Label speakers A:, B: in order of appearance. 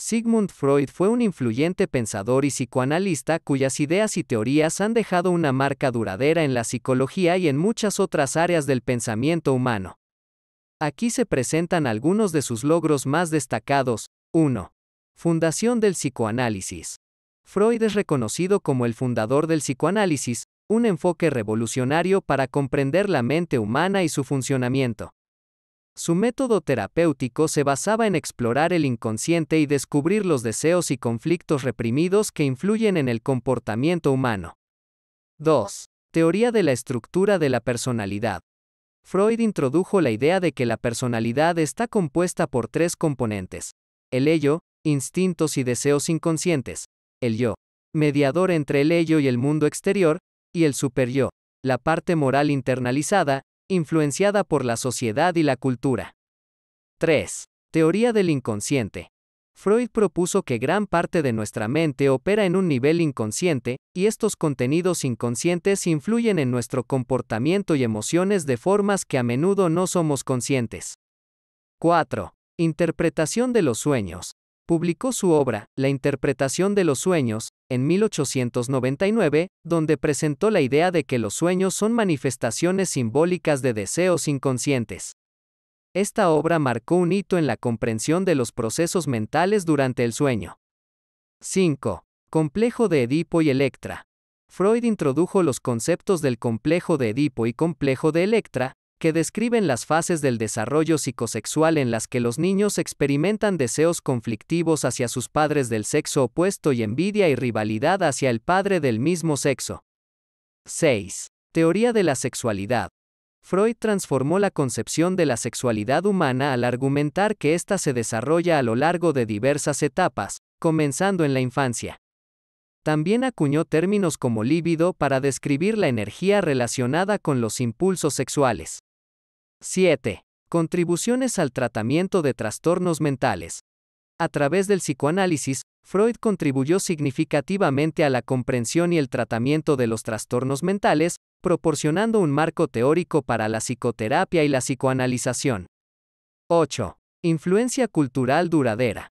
A: Sigmund Freud fue un influyente pensador y psicoanalista cuyas ideas y teorías han dejado una marca duradera en la psicología y en muchas otras áreas del pensamiento humano. Aquí se presentan algunos de sus logros más destacados. 1. Fundación del psicoanálisis. Freud es reconocido como el fundador del psicoanálisis, un enfoque revolucionario para comprender la mente humana y su funcionamiento. Su método terapéutico se basaba en explorar el inconsciente y descubrir los deseos y conflictos reprimidos que influyen en el comportamiento humano. 2. Teoría de la estructura de la personalidad. Freud introdujo la idea de que la personalidad está compuesta por tres componentes. El ello, instintos y deseos inconscientes. El yo, mediador entre el ello y el mundo exterior, y el superyo, la parte moral internalizada, influenciada por la sociedad y la cultura. 3. Teoría del inconsciente. Freud propuso que gran parte de nuestra mente opera en un nivel inconsciente, y estos contenidos inconscientes influyen en nuestro comportamiento y emociones de formas que a menudo no somos conscientes. 4. Interpretación de los sueños. Publicó su obra, La interpretación de los sueños, en 1899, donde presentó la idea de que los sueños son manifestaciones simbólicas de deseos inconscientes. Esta obra marcó un hito en la comprensión de los procesos mentales durante el sueño. 5. Complejo de Edipo y Electra. Freud introdujo los conceptos del complejo de Edipo y complejo de Electra, que describen las fases del desarrollo psicosexual en las que los niños experimentan deseos conflictivos hacia sus padres del sexo opuesto y envidia y rivalidad hacia el padre del mismo sexo. 6. Teoría de la sexualidad. Freud transformó la concepción de la sexualidad humana al argumentar que ésta se desarrolla a lo largo de diversas etapas, comenzando en la infancia. También acuñó términos como líbido para describir la energía relacionada con los impulsos sexuales. 7. Contribuciones al tratamiento de trastornos mentales. A través del psicoanálisis, Freud contribuyó significativamente a la comprensión y el tratamiento de los trastornos mentales, proporcionando un marco teórico para la psicoterapia y la psicoanalización. 8. Influencia cultural duradera.